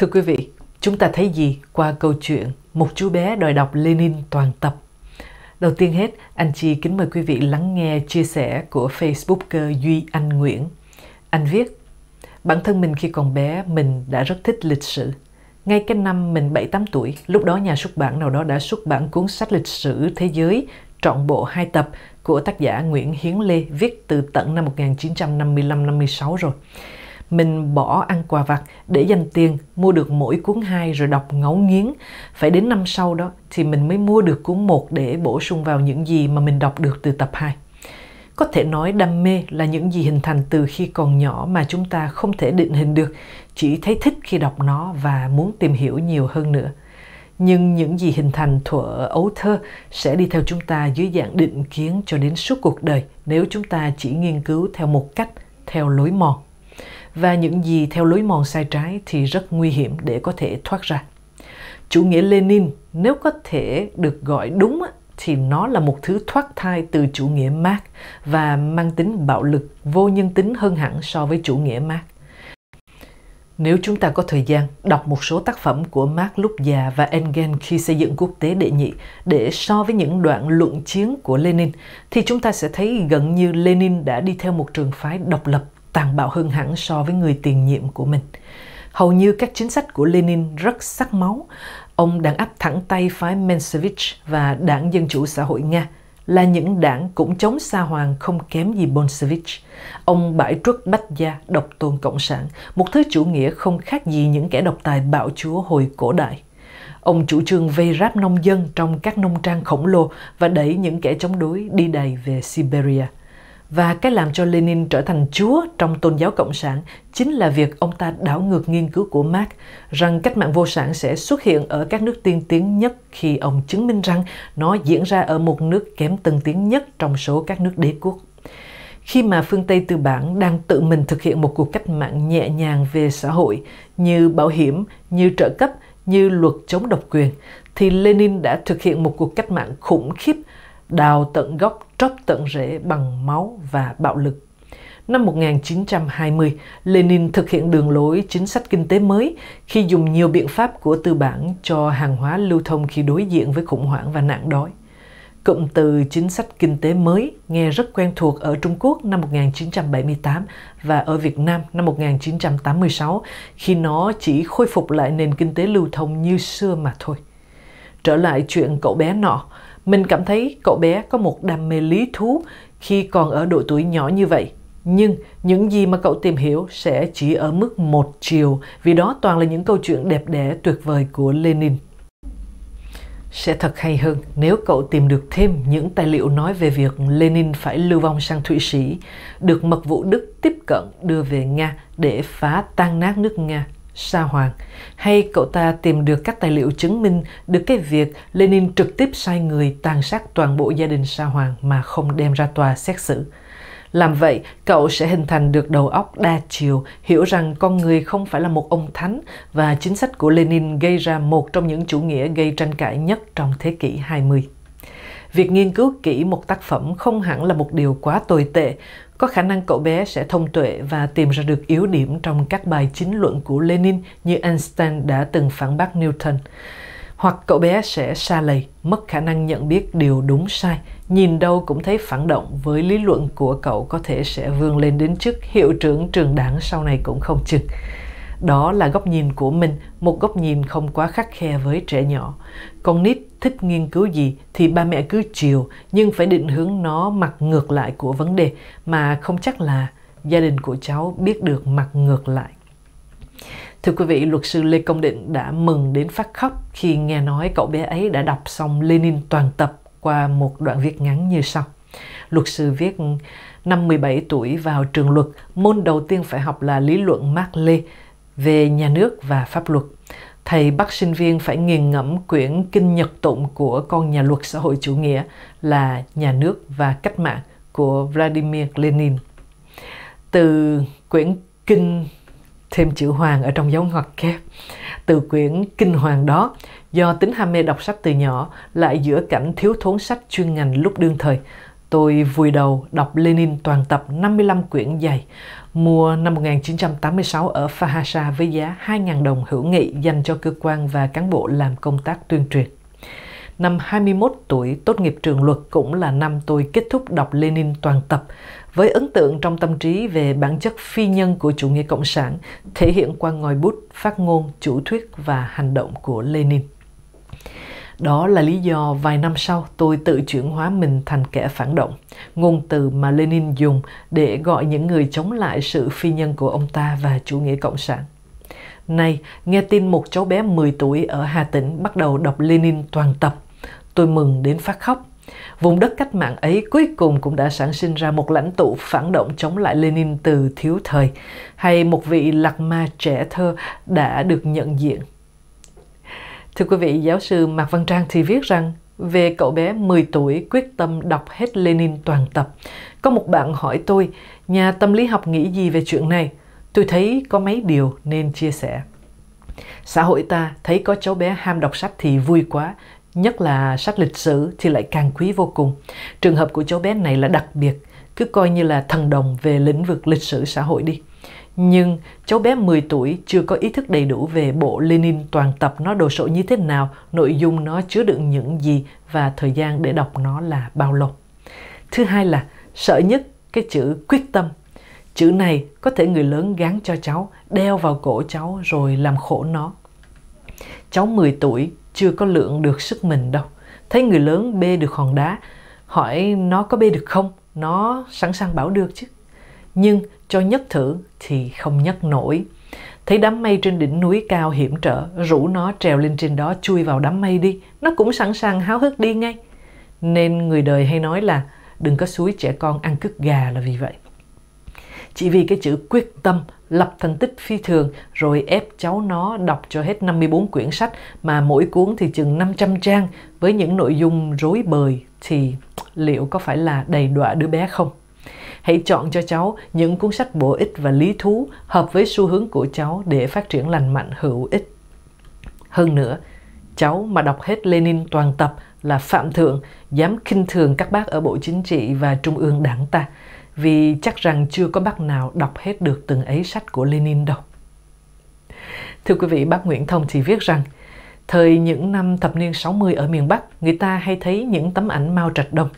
Thưa quý vị, chúng ta thấy gì qua câu chuyện Một chú bé đòi đọc Lenin toàn tập? Đầu tiên hết, anh chị kính mời quý vị lắng nghe chia sẻ của Facebooker Duy Anh Nguyễn. Anh viết, bản thân mình khi còn bé, mình đã rất thích lịch sử. Ngay cái năm mình 7-8 tuổi, lúc đó nhà xuất bản nào đó đã xuất bản cuốn sách lịch sử thế giới trọn bộ hai tập của tác giả Nguyễn Hiến Lê viết từ tận năm 1955-56 rồi. Mình bỏ ăn quà vặt để dành tiền mua được mỗi cuốn 2 rồi đọc ngấu nghiến. Phải đến năm sau đó thì mình mới mua được cuốn 1 để bổ sung vào những gì mà mình đọc được từ tập 2. Có thể nói đam mê là những gì hình thành từ khi còn nhỏ mà chúng ta không thể định hình được, chỉ thấy thích khi đọc nó và muốn tìm hiểu nhiều hơn nữa nhưng những gì hình thành thuở ấu thơ sẽ đi theo chúng ta dưới dạng định kiến cho đến suốt cuộc đời nếu chúng ta chỉ nghiên cứu theo một cách theo lối mòn và những gì theo lối mòn sai trái thì rất nguy hiểm để có thể thoát ra. Chủ nghĩa Lenin nếu có thể được gọi đúng thì nó là một thứ thoát thai từ chủ nghĩa Marx và mang tính bạo lực vô nhân tính hơn hẳn so với chủ nghĩa Marx. Nếu chúng ta có thời gian, đọc một số tác phẩm của Marx lúc già và Engel khi xây dựng quốc tế đệ nhị để so với những đoạn luận chiến của Lenin, thì chúng ta sẽ thấy gần như Lenin đã đi theo một trường phái độc lập tàn bạo hơn hẳn so với người tiền nhiệm của mình. Hầu như các chính sách của Lenin rất sắc máu. Ông đàn áp thẳng tay phái Menshevich và Đảng Dân Chủ Xã hội Nga là những đảng cũng chống xa hoàng không kém gì Bolshevik. Ông bãi truất bách gia độc tôn cộng sản, một thứ chủ nghĩa không khác gì những kẻ độc tài bạo chúa hồi cổ đại. Ông chủ trương vây ráp nông dân trong các nông trang khổng lồ và đẩy những kẻ chống đối đi đầy về Siberia. Và cái làm cho Lenin trở thành chúa trong tôn giáo cộng sản chính là việc ông ta đảo ngược nghiên cứu của Marx rằng cách mạng vô sản sẽ xuất hiện ở các nước tiên tiến nhất khi ông chứng minh rằng nó diễn ra ở một nước kém tân tiến nhất trong số các nước đế quốc khi mà phương Tây tư bản đang tự mình thực hiện một cuộc cách mạng nhẹ nhàng về xã hội như bảo hiểm, như trợ cấp, như luật chống độc quyền, thì Lenin đã thực hiện một cuộc cách mạng khủng khiếp, đào tận gốc tróp tận rễ bằng máu và bạo lực. Năm 1920, Lenin thực hiện đường lối chính sách kinh tế mới khi dùng nhiều biện pháp của tư bản cho hàng hóa lưu thông khi đối diện với khủng hoảng và nạn đói. Cụm từ chính sách kinh tế mới nghe rất quen thuộc ở Trung Quốc năm 1978 và ở Việt Nam năm 1986 khi nó chỉ khôi phục lại nền kinh tế lưu thông như xưa mà thôi. Trở lại chuyện cậu bé nọ, mình cảm thấy cậu bé có một đam mê lý thú khi còn ở độ tuổi nhỏ như vậy. Nhưng những gì mà cậu tìm hiểu sẽ chỉ ở mức một chiều vì đó toàn là những câu chuyện đẹp đẽ tuyệt vời của Lenin. Sẽ thật hay hơn nếu cậu tìm được thêm những tài liệu nói về việc Lenin phải lưu vong sang Thụy Sĩ, được mật vụ Đức tiếp cận đưa về Nga để phá tan nát nước Nga Sa Hoàng, hay cậu ta tìm được các tài liệu chứng minh được cái việc Lenin trực tiếp sai người tàn sát toàn bộ gia đình Sa Hoàng mà không đem ra tòa xét xử. Làm vậy, cậu sẽ hình thành được đầu óc đa chiều, hiểu rằng con người không phải là một ông thánh và chính sách của Lenin gây ra một trong những chủ nghĩa gây tranh cãi nhất trong thế kỷ 20 việc nghiên cứu kỹ một tác phẩm không hẳn là một điều quá tồi tệ có khả năng cậu bé sẽ thông tuệ và tìm ra được yếu điểm trong các bài chính luận của lenin như einstein đã từng phản bác newton hoặc cậu bé sẽ xa lầy mất khả năng nhận biết điều đúng sai nhìn đâu cũng thấy phản động với lý luận của cậu có thể sẽ vươn lên đến chức hiệu trưởng trường đảng sau này cũng không chừng đó là góc nhìn của mình, một góc nhìn không quá khắc khe với trẻ nhỏ. Con nít thích nghiên cứu gì thì ba mẹ cứ chiều nhưng phải định hướng nó mặt ngược lại của vấn đề mà không chắc là gia đình của cháu biết được mặt ngược lại. Thưa quý vị, luật sư Lê Công Định đã mừng đến phát khóc khi nghe nói cậu bé ấy đã đọc xong Lenin toàn tập qua một đoạn viết ngắn như sau. Luật sư viết năm 17 tuổi vào trường luật, môn đầu tiên phải học là lý luận Mark Lê, về nhà nước và pháp luật. Thầy bắt sinh viên phải nghiền ngẫm quyển Kinh Nhật Tụng của con nhà luật xã hội chủ nghĩa là Nhà nước và Cách mạng của Vladimir Lenin. Từ quyển Kinh thêm chữ hoàng ở trong dấu ngoặc kép. Từ quyển Kinh Hoàng đó, do tính ham mê đọc sách từ nhỏ, lại giữa cảnh thiếu thốn sách chuyên ngành lúc đương thời, Tôi vùi đầu đọc Lenin toàn tập 55 quyển dày, mua năm 1986 ở Fahasa với giá 2.000 đồng hữu nghị dành cho cơ quan và cán bộ làm công tác tuyên truyền. Năm 21 tuổi tốt nghiệp trường luật cũng là năm tôi kết thúc đọc Lenin toàn tập với ấn tượng trong tâm trí về bản chất phi nhân của chủ nghĩa cộng sản thể hiện qua ngòi bút, phát ngôn, chủ thuyết và hành động của Lenin. Đó là lý do vài năm sau tôi tự chuyển hóa mình thành kẻ phản động, ngôn từ mà Lenin dùng để gọi những người chống lại sự phi nhân của ông ta và chủ nghĩa cộng sản. Nay, nghe tin một cháu bé 10 tuổi ở Hà Tĩnh bắt đầu đọc Lenin toàn tập. Tôi mừng đến phát khóc. Vùng đất cách mạng ấy cuối cùng cũng đã sản sinh ra một lãnh tụ phản động chống lại Lenin từ thiếu thời, hay một vị lạc ma trẻ thơ đã được nhận diện Thưa quý vị, giáo sư Mạc Văn Trang thì viết rằng về cậu bé 10 tuổi quyết tâm đọc hết Lenin toàn tập. Có một bạn hỏi tôi, nhà tâm lý học nghĩ gì về chuyện này? Tôi thấy có mấy điều nên chia sẻ. Xã hội ta thấy có cháu bé ham đọc sách thì vui quá, nhất là sách lịch sử thì lại càng quý vô cùng. Trường hợp của cháu bé này là đặc biệt, cứ coi như là thần đồng về lĩnh vực lịch sử xã hội đi. Nhưng cháu bé 10 tuổi chưa có ý thức đầy đủ về bộ Lenin toàn tập nó đồ sộ như thế nào, nội dung nó chứa đựng những gì và thời gian để đọc nó là bao lâu. Thứ hai là sợ nhất cái chữ quyết tâm. Chữ này có thể người lớn gán cho cháu, đeo vào cổ cháu rồi làm khổ nó. Cháu 10 tuổi chưa có lượng được sức mình đâu. Thấy người lớn bê được hòn đá, hỏi nó có bê được không? Nó sẵn sàng bảo được chứ. Nhưng cho nhất thử thì không nhấc nổi thấy đám mây trên đỉnh núi cao hiểm trở rủ nó trèo lên trên đó chui vào đám mây đi nó cũng sẵn sàng háo hức đi ngay nên người đời hay nói là đừng có suối trẻ con ăn cứt gà là vì vậy chỉ vì cái chữ quyết tâm lập thành tích phi thường rồi ép cháu nó đọc cho hết 54 quyển sách mà mỗi cuốn thì chừng 500 trang với những nội dung rối bời thì liệu có phải là đầy đọa đứa bé không? Hãy chọn cho cháu những cuốn sách bổ ích và lý thú hợp với xu hướng của cháu để phát triển lành mạnh hữu ích. Hơn nữa, cháu mà đọc hết Lenin toàn tập là phạm thượng, dám khinh thường các bác ở Bộ Chính trị và Trung ương đảng ta, vì chắc rằng chưa có bác nào đọc hết được từng ấy sách của Lenin đâu. Thưa quý vị, bác Nguyễn Thông thì viết rằng, thời những năm thập niên 60 ở miền Bắc, người ta hay thấy những tấm ảnh Mao Trạch Đông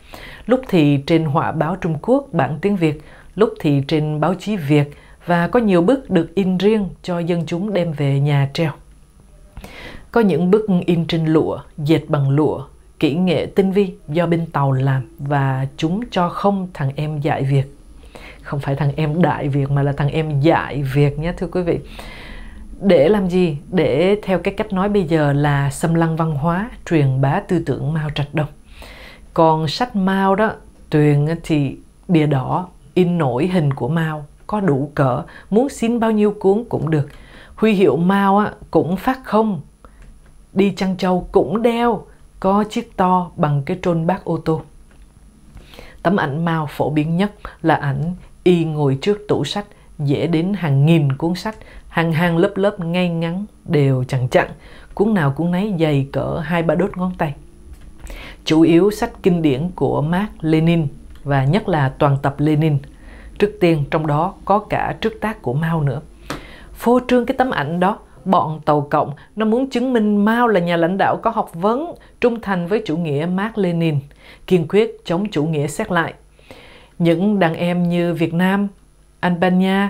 lúc thì trên họa báo Trung Quốc bản tiếng Việt, lúc thì trên báo chí Việt và có nhiều bức được in riêng cho dân chúng đem về nhà treo. Có những bức in trên lụa, dệt bằng lụa, kỹ nghệ tinh vi do bên tàu làm và chúng cho không thằng em dạy việc, Không phải thằng em đại việc mà là thằng em dạy việc nhé thưa quý vị để làm gì để theo cái cách nói bây giờ là xâm lăng văn hóa truyền bá tư tưởng mao trạch đông còn sách Mao đó Tuyền thì bìa đỏ in nổi hình của Mao có đủ cỡ muốn xin bao nhiêu cuốn cũng được huy hiệu Mao cũng phát không đi chăn trâu cũng đeo có chiếc to bằng cái trôn bác ô tô tấm ảnh Mao phổ biến nhất là ảnh y ngồi trước tủ sách dễ đến hàng nghìn cuốn sách hàng hàng lớp lớp ngay ngắn đều chẳng chặn cuốn nào cuốn nấy dày cỡ hai ba đốt ngón tay chủ yếu sách kinh điển của Marx Lenin và nhất là toàn tập Lenin. Trước tiên trong đó có cả trước tác của Mao nữa. Phô trương cái tấm ảnh đó, bọn Tàu Cộng nó muốn chứng minh Mao là nhà lãnh đạo có học vấn, trung thành với chủ nghĩa Marx Lenin, kiên quyết chống chủ nghĩa xét lại. Những đàn em như Việt Nam, Albania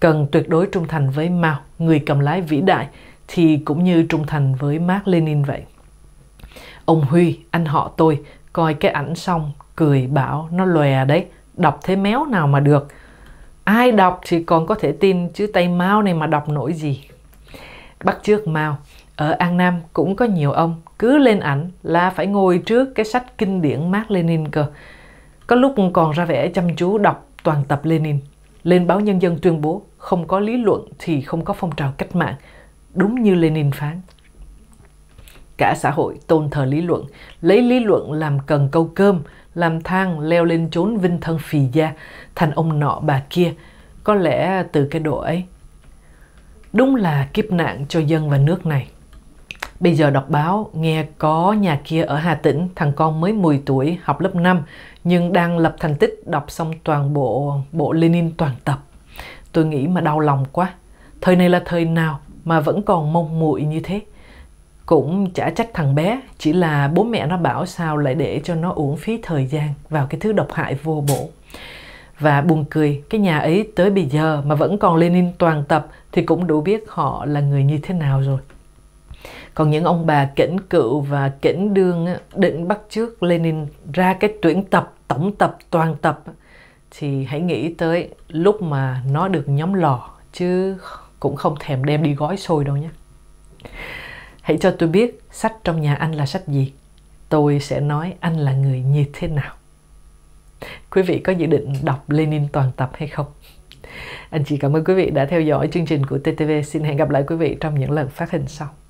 cần tuyệt đối trung thành với Mao, người cầm lái vĩ đại, thì cũng như trung thành với Marx Lenin vậy. Ông Huy, anh họ tôi, coi cái ảnh xong, cười bảo nó lòe đấy, đọc thế méo nào mà được. Ai đọc thì còn có thể tin chứ tay Mao này mà đọc nổi gì. Bắt trước Mao, ở An Nam cũng có nhiều ông cứ lên ảnh là phải ngồi trước cái sách kinh điển Mark Lenin cơ. Có lúc còn ra vẻ chăm chú đọc toàn tập Lenin. Lên báo Nhân dân tuyên bố không có lý luận thì không có phong trào cách mạng, đúng như Lenin phán cả xã hội tôn thờ lý luận, lấy lý luận làm cần câu cơm, làm thang leo lên chốn vinh thân phì gia, thành ông nọ bà kia, có lẽ từ cái độ ấy. Đúng là kiếp nạn cho dân và nước này. Bây giờ đọc báo, nghe có nhà kia ở Hà Tĩnh, thằng con mới 10 tuổi, học lớp 5, nhưng đang lập thành tích đọc xong toàn bộ bộ Lenin toàn tập. Tôi nghĩ mà đau lòng quá. Thời này là thời nào mà vẫn còn mông muội như thế? cũng chả trách thằng bé chỉ là bố mẹ nó bảo sao lại để cho nó uống phí thời gian vào cái thứ độc hại vô bổ và buồn cười cái nhà ấy tới bây giờ mà vẫn còn Lenin toàn tập thì cũng đủ biết họ là người như thế nào rồi còn những ông bà kỉnh cựu và kỉnh đương định bắt trước Lenin ra cái tuyển tập tổng tập toàn tập thì hãy nghĩ tới lúc mà nó được nhóm lò chứ cũng không thèm đem đi gói sôi đâu nhé Hãy cho tôi biết sách trong nhà anh là sách gì. Tôi sẽ nói anh là người như thế nào. Quý vị có dự định đọc Lenin toàn tập hay không? Anh chị cảm ơn quý vị đã theo dõi chương trình của TTV. Xin hẹn gặp lại quý vị trong những lần phát hình sau.